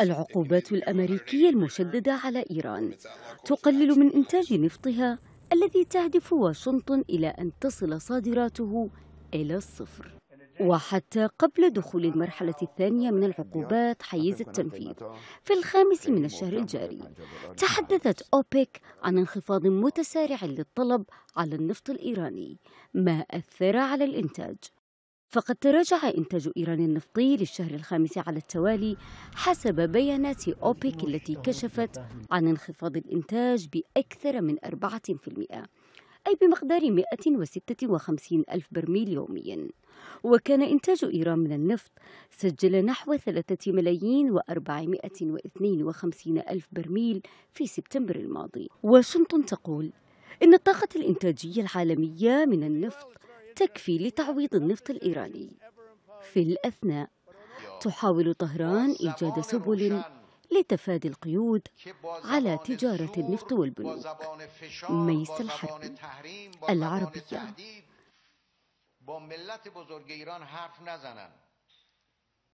العقوبات الأمريكية المشددة على إيران تقلل من إنتاج نفطها الذي تهدف واشنطن إلى أن تصل صادراته إلى الصفر وحتى قبل دخول المرحلة الثانية من العقوبات حيز التنفيذ في الخامس من الشهر الجاري تحدثت أوبك عن انخفاض متسارع للطلب على النفط الإيراني ما أثر على الإنتاج فقد تراجع إنتاج إيران النفطي للشهر الخامس على التوالي حسب بيانات أوبك التي كشفت عن انخفاض الإنتاج بأكثر من 4% أي بمقدار 156 ألف برميل يوميا وكان إنتاج إيران من النفط سجل نحو 3 ملايين و452 ألف برميل في سبتمبر الماضي واشنطن تقول إن الطاقة الإنتاجية العالمية من النفط تكفي لتعويض النفط الإيراني في الأثناء تحاول طهران إيجاد سبل لتفادي القيود على تجارة النفط والبنوك ميس الحرب العربية